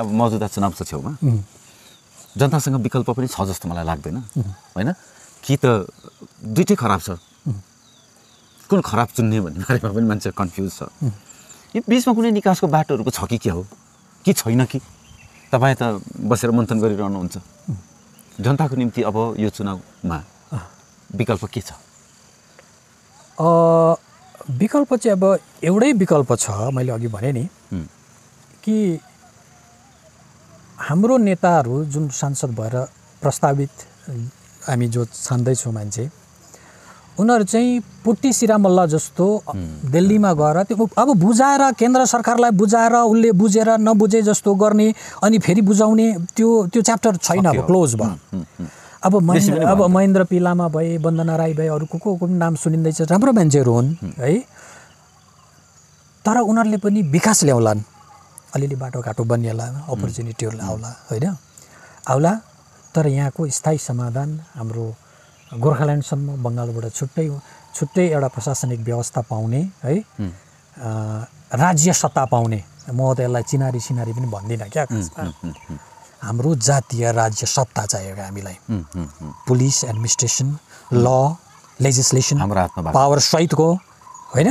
अब मौजुदा चुनावको छेउमा जनतासँग विकल्प पनि छ जस्तो मलाई लाग्दैन होइन कि त दुइटै खराब छ कुन खराब चुन्ने भन्ने बारेमा पनि मान्छे कन्फ्युज छ यो बिचमा कुनै निकासको बाटोहरूको छ कि के हो कि छैन कि तपाईँ त बसेर मन्थन गरिरहनुहुन्छ जनताको निम्ति अब यो चुनावमा विकल्प के छ विकल्प चाहिँ अब एउटै विकल्प छ मैले अघि भने नि कि हाम्रो नेताहरू जुन सांसद भएर प्रस्तावित हामी जो छान्दैछौँ मान्छे उनीहरू चाहिँ पुट्टी सिरा मल्ल जस्तो दिल्लीमा गएर त्यो अब बुझाएर केन्द्र सरकारलाई बुझाएर उसले बुझेर नबुझे जस्तो गर्ने अनि फेरि बुझाउने त्यो त्यो च्याप्टर छैन अब क्लोज भयो अब महेन्द्र अब महेन्द्र पिलामा भए वन्दना राई भए अरू को को पनि नाम सुनिँदैछ राम्रो मान्छेहरू हुन् है तर उनीहरूले पनि विकास ल्याउलान् अलिअलि बाटोघाटो बनिएला अपर्च्युनिटीहरू आउला होइन आउला तर यहाँको स्थायी समाधान हाम्रो गोर्खाल्यान्डसम्म बङ्गालबाट छुट्टै छुट्टै एउटा प्रशासनिक व्यवस्था पाउने है राज्य सत्ता पाउने म त यसलाई चिनारी सिनारी पनि भन्दिनँ क्या हाम्रो जातीय राज्य सत्ता चाहिएको हामीलाई पुलिस एडमिनिस्ट्रेसन ल लेजिस्लेसन पावर सहितको होइन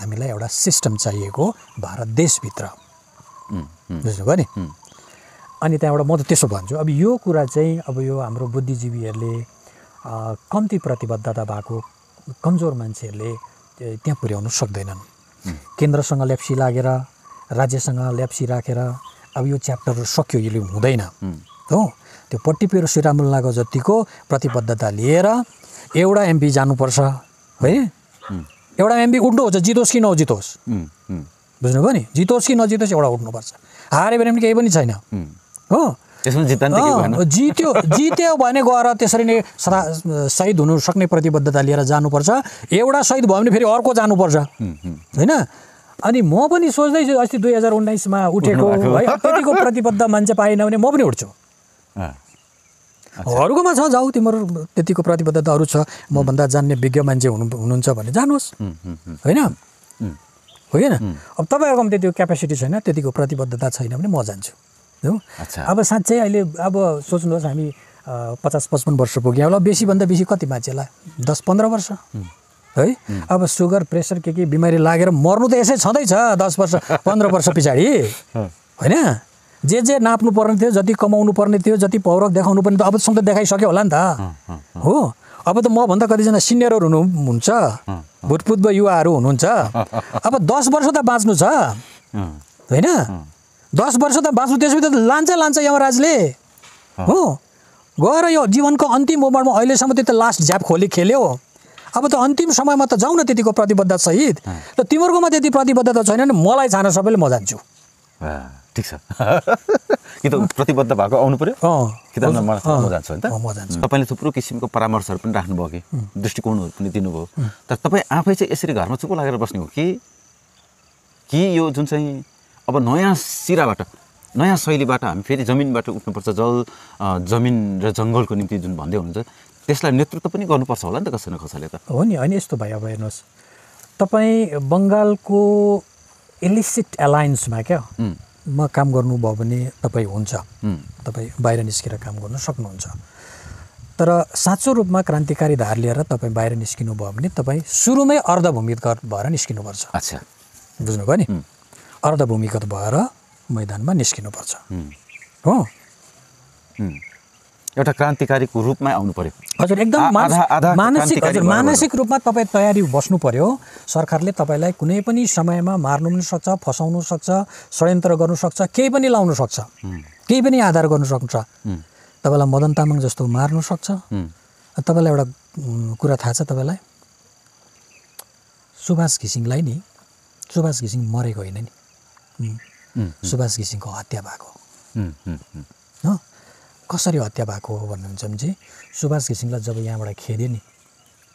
हामीलाई एउटा सिस्टम चाहिएको भारत देशभित्र बुझ्नुभयो नि अनि त्यहाँबाट म त त्यसो भन्छु अब यो कुरा चाहिँ अब यो हाम्रो बुद्धिजीवीहरूले कम्ती प्रतिबद्धता भएको कमजोर मान्छेहरूले त्यहाँ पुर्याउनु सक्दैनन् केन्द्रसँग लेप्सी लागेर राज्यसँग लेप्सी राखेर अब यो च्याप्टर सक्यो यसले हुँदैन हो त्यो पट्टिपेरो श्रीरामुल्लाको जतिको प्रतिबद्धता लिएर एउटा एमपी जानुपर्छ होइन एउटा एमपी उठ्नु हुन्छ जितोस् कि नजितोस् बुझ्नुभयो नि जितोस् कि नजितोस् एउटा उठ्नुपर्छ हार्यो भने पनि केही पनि छैन हो जित्यो जित्यो भने गएर त्यसरी नै सहिद हुनु सक्ने प्रतिबद्धता लिएर जानुपर्छ एउटा सहिद भयो भने फेरि अर्को जानुपर्छ होइन अनि म पनि सोच्दैछु अस्ति दुई हजार उन्नाइसमा उठेको है त्यतिको प्रतिबद्ध मान्छे पाएन भने म पनि उठ्छु अरूकोमा छ जाऊ तिम्रो त्यतिको प्रतिबद्धताहरू छ म भन्दा जान्ने विज्ञ मान्छे हुनु हुनुहुन्छ भने जानुहोस् होइन होइन अब तपाईँहरूकोमा त्यति क्यापेसिटी छैन त्यतिको प्रतिबद्धता छैन भने म जान्छु हो अब साँच्चै अहिले अब सोच्नुहोस् हामी पचास पचपन्न वर्ष पुग्यो होला बेसीभन्दा बेसी कति मान्छेलाई दस पन्ध्र वर्ष है अब सुगर प्रेसर के के बिमारी लागेर मर्नु त यसै छँदैछ दस वर्ष पन्ध्र वर्ष पछाडि होइन जे जे नाप्नु पर्ने थियो जति कमाउनु पर्ने थियो जति पौरख देखाउनु पर्ने थियो अबसम्म त देखाइसक्यो होला नि त हो अब त मभन्दा कतिजना सिनियरहरू हुनुहुन्छ भूतपूर्व युवाहरू हुनुहुन्छ अब दस वर्ष त बाँच्नु छ होइन दस वर्ष त बाँच्नु त्यसपछि त लान्छ लान्छ यमराजले हो गएर यो जीवनको अन्तिम ओभरमा अहिलेसम्म त्यो त लास्ट झ्याप खोली खेल्यो अब त अन्तिम समयमा त जाउँ न त्यतिको प्रतिबद्धतासहित र तिमीहरूकोमा त्यति प्रतिबद्धता छैन नि मलाई छान सबैले म जान्छु ठिक छ कि त प्रतिबद्ध भएको आउनु पऱ्यो किताबमा मलाई म जान्छु होइन त म जान्छु तपाईँले थुप्रो किसिमको परामर्शहरू पनि राख्नुभयो कि दृष्टिकोणहरू पनि दिनुभयो तर तपाईँ आफै चाहिँ यसरी घरमा चुपो लागेर बस्ने हो कि कि यो जुन चाहिँ अब नयाँ सिराबाट नयाँ शैलीबाट हामी फेरि जमिनबाट उठ्नुपर्छ जल जमिन र जङ्गलको निम्ति जुन भन्दै हुनुहुन्छ त्यसलाई नेतृत्व पनि गर्नुपर्छ होला नि त कसै न कसैले त हो नि होइन यस्तो भयो अब हेर्नुहोस् तपाईँ बङ्गालको इलिसिट एलायन्समा क्या मा काम गर्नुभयो भने तपाईँ हुन्छ तपाईँ बाहिर निस्केर काम गर्न सक्नुहुन्छ तर साँचो रूपमा क्रान्तिकारी धार लिएर तपाईँ बाहिर निस्किनु भयो भने तपाईँ सुरुमै अर्धभूमिगत भएर निस्किनुपर्छ अच्छा बुझ्नुभयो नि अर्धभूमिगत भएर मैदानमा निस्किनुपर्छ हो एउटा क्रान्तिकारीको रूपमा आउनु पर्यो हजुर एकदम मानसिक हजुर मानसिक रूपमा तपाईँ तयारी बस्नु पर्यो सरकारले तपाईँलाई कुनै पनि समयमा मार्नु पनि सक्छ फसाउनु सक्छ षड्यन्त्र गर्नु सक्छ केही पनि लाउनु सक्छ केही पनि आधार गर्नु सक्छ तपाईँलाई मदन तामाङ जस्तो मार्नु सक्छ तपाईँलाई एउटा कुरा थाहा छ तपाईँलाई सुभाष घिसिङलाई नि सुभाष घिसिङ मरेको होइन नि सुभाष घिसिङको हत्या भएको कसरी हत्या भएको हो भन्नुहुन्छ भने चाहिँ सुभाष घिसिङलाई जब यहाँबाट खेदेँ नि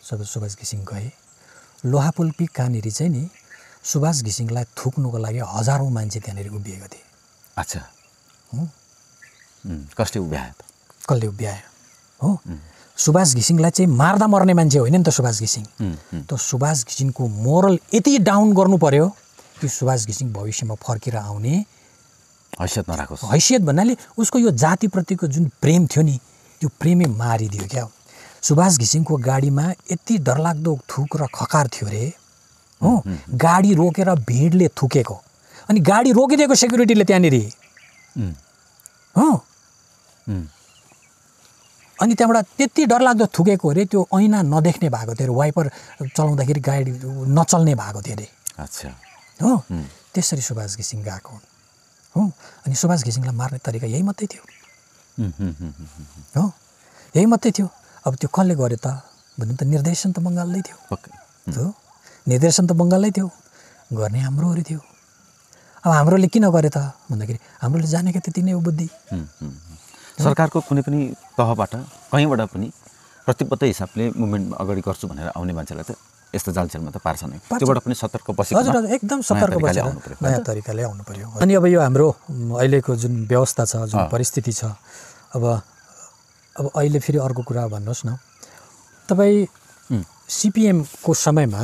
सब सुभाष घिसिङ गए लोहापुल कहाँनिर चाहिँ नि सुभाष घिसिङलाई थुक्नुको लागि हजारौँ मान्छे त्यहाँनिर उभिएको थिए अच्छा कसले उभ्यायो कसले उभ्यायो हो सुभाष घिसिङलाई चाहिँ मार्दा मर्ने मान्छे होइन नि त सुभाष घिसिङ त सुभाष घिसिङको मोरल यति डाउन गर्नु पर्यो कि सुभाष घिसिङ भविष्यमा फर्केर आउने हैसियत नराखोस् हैसियत भन्नाले उसको यो जातिप्रतिको जुन प्रेम थियो नि त्यो प्रेमै मारिदियो क्या सुभाष घिसिङको गाडीमा यति डरलाग्दो थुक र खकार थियो अरे हो गाडी रोकेर भिडले थुकेको अनि गाडी रोकिदिएको सेक्युरिटीले त्यहाँनिर हो अनि त्यहाँबाट त्यति डरलाग्दो थुकेको अरे त्यो ऐना नदेख्ने भएको थियो अरे वाइपर चलाउँदाखेरि गाडी नचल्ने भएको थियो अरे अच्छा हो त्यसरी सुभाष घिसिङ गएको हो अनि सुभाष घिसिङलाई मार्ने तरिका यही मात्रै थियो हो यही मात्रै थियो अब त्यो कसले गर्यो त भन्नु त निर्देशन त बङ्गालै थियो हो निर्देशन त बङ्गालै थियो गर्ने हाम्रोहरू थियो अब हाम्रोले किन गरे त भन्दाखेरि हाम्रोले जानेको त्यति नै हो बुद्धि सरकारको कुनै पनि तहबाट कहीँबाट पनि प्रतिबद्ध हिसाबले मुभमेन्ट अगाडि गर्छु भनेर आउने मान्छेलाई त यस्तो जालझेलमा त पार्छ नै त्योबाट पनि सतर्क बसेर हजुर एकदम सतर्क बसेर नयाँ तरिकाले आउनु पऱ्यो अनि अब यो हाम्रो अहिलेको जुन व्यवस्था छ जुन परिस्थिति छ अब अब अहिले फेरि अर्को कुरा भन्नुहोस् न तपाईँ सिपिएमको समयमा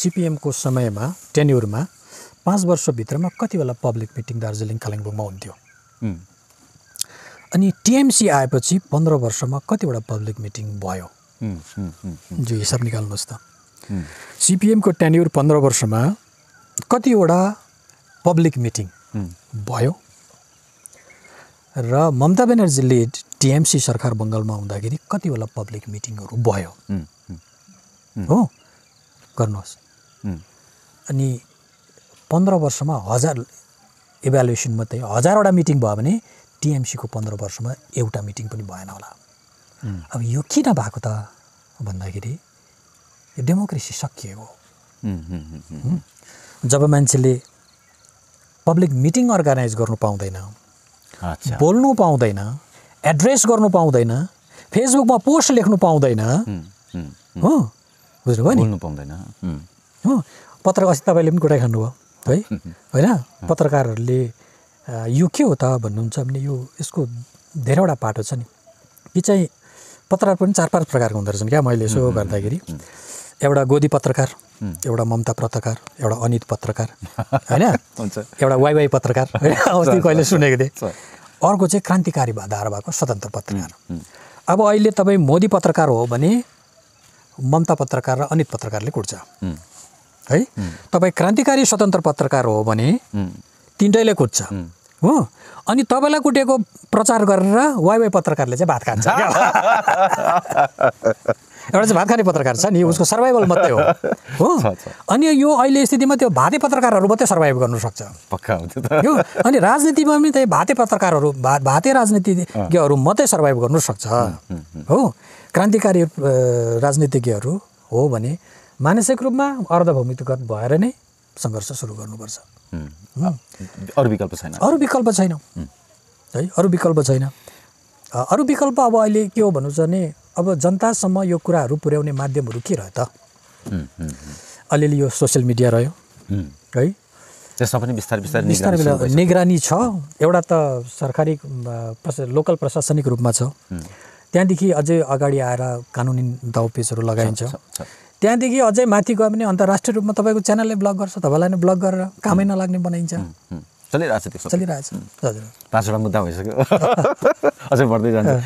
सिपिएमको समयमा टेन्युरमा पाँच वर्षभित्रमा कतिवटा पब्लिक मिटिङ दार्जिलिङ कालिम्पोङमा हुन्थ्यो अनि टिएमसी आएपछि पन्ध्र वर्षमा कतिवटा पब्लिक मिटिङ भयो जो हिसाब निकाल्नुहोस् त सिपिएमको ट्यान्युर पन्ध्र वर्षमा कतिवटा पब्लिक मिटिङ भयो र ममता ब्यानर्जीले टिएमसी सरकार बङ्गालमा हुँदाखेरि कतिवटा पब्लिक मिटिङहरू भयो हो गर्नुहोस् अनि पन्ध्र वर्षमा हजार इभ्यालुएसन मात्रै हजारवटा मिटिङ भयो भने टिएमसीको पन्ध्र वर्षमा एउटा मिटिङ पनि भएन होला अब यो किन भएको त भन्दाखेरि यो डेमोक्रेसी सकिएको जब मान्छेले पब्लिक मिटिङ अर्गनाइज गर्नु पाउँदैन बोल्नु पाउँदैन एड्रेस गर्नु पाउँदैन फेसबुकमा पोस्ट लेख्नु पाउँदैन हो बुझ्नुभयो नि पाउँदैन हो पत्र अस्ति तपाईँले पनि कुरा खानुभयो है होइन पत्रकारहरूले यो के हो त भन्नुहुन्छ भने यो यसको धेरैवटा पाटो छ नि कि चाहिँ पत्रकार पनि चार पाँच प्रकारको हुँदो रहेछन् क्या मैले यसो गर्दाखेरि एउटा गोदी पत्रकार एउटा ममता पत्रकार एउटा अनित पत्रकार होइन एउटा वाइवाई पत्रकार होइन कहिले सुनेको थिएँ अर्को चाहिँ क्रान्तिकारी धारा भएको स्वतन्त्र पत्रकार अब अहिले तपाईँ मोदी पत्रकार हो भने ममता पत्रकार र अनित पत्रकारले कुट्छ है तपाईँ क्रान्तिकारी स्वतन्त्र पत्रकार हो भने तिनटैले कुट्छ हो अनि तपाईँलाई कुटेको प्रचार गरेर वाइवाई पत्रकारले चाहिँ भात खान्छ एउटा चाहिँ भात खाने पत्रकार छ नि उसको सर्भाइभल मात्रै हो हो अनि यो अहिले स्थितिमा त्यो भाते पत्रकारहरू मात्रै सर्भाइभ गर्नु सक्छ पक्का हो अनि राजनीतिमा पनि त्यही भाते पत्रकारहरू भा भाते राजनीतिज्ञहरू मात्रै सर्भाइभ गर्नु सक्छ हो क्रान्तिकारी राजनीतिज्ञहरू हो भने मानसिक रूपमा अर्धभूमिगत भएर नै सङ्घर्ष सुरु गर्नुपर्छ अरू विकल्प छैन अरू विकल्प छैन है अरू विकल्प छैन अरू विकल्प अब अहिले के हो भन्नु छ भने अब जनतासम्म यो कुराहरू पुर्याउने माध्यमहरू के रह्यो त अलिअलि यो सोसियल मिडिया रह्यो है त्यसमा पनि बिस्तारै बिस्तारै बिस्तारै निगरानी छ एउटा त सरकारी लोकल प्रशासनिक रूपमा छ त्यहाँदेखि अझै अगाडि आएर कानुनी दाउपेचहरू लगाइन्छ त्यहाँदेखि अझै माथि गयो भने अन्तर्राष्ट्रिय रूपमा तपाईँको च्यानलले ब्लक गर्छ तपाईँलाई नै ब्लक गरेर कामै नलाग्ने बनाइन्छ चलिरहेको छ चलिरहेको छ हजुर पाँचवटा मुद्दा भइसक्यो अझै बढ्दै जान्छ